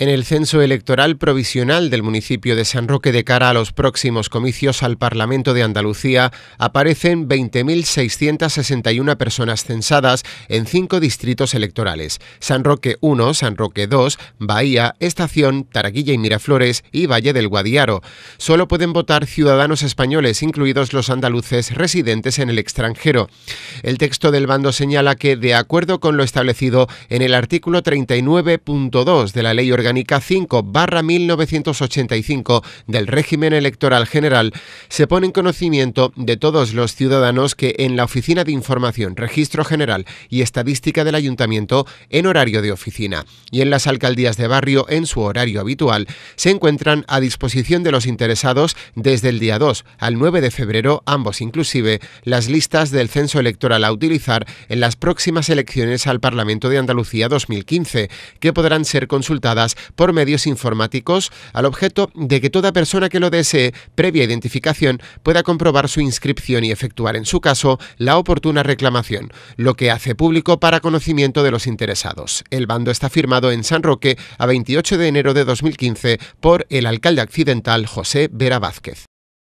en el censo electoral provisional del municipio de San Roque de cara a los próximos comicios al Parlamento de Andalucía aparecen 20.661 personas censadas en cinco distritos electorales, San Roque 1, San Roque 2, Bahía, Estación, Taraguilla y Miraflores y Valle del Guadiaro. Solo pueden votar ciudadanos españoles, incluidos los andaluces residentes en el extranjero. El texto del bando señala que, de acuerdo con lo establecido en el artículo 39.2 de la Ley Orgánica 5 barra 1985 del régimen electoral general se pone en conocimiento de todos los ciudadanos que en la Oficina de Información, Registro General y Estadística del Ayuntamiento en horario de oficina y en las alcaldías de barrio en su horario habitual se encuentran a disposición de los interesados desde el día 2 al 9 de febrero, ambos inclusive, las listas del censo electoral a utilizar en las próximas elecciones al Parlamento de Andalucía 2015, que podrán ser consultadas por medios informáticos al objeto de que toda persona que lo desee, previa identificación, pueda comprobar su inscripción y efectuar en su caso la oportuna reclamación, lo que hace público para conocimiento de los interesados. El bando está firmado en San Roque a 28 de enero de 2015 por el alcalde accidental José Vera Vázquez.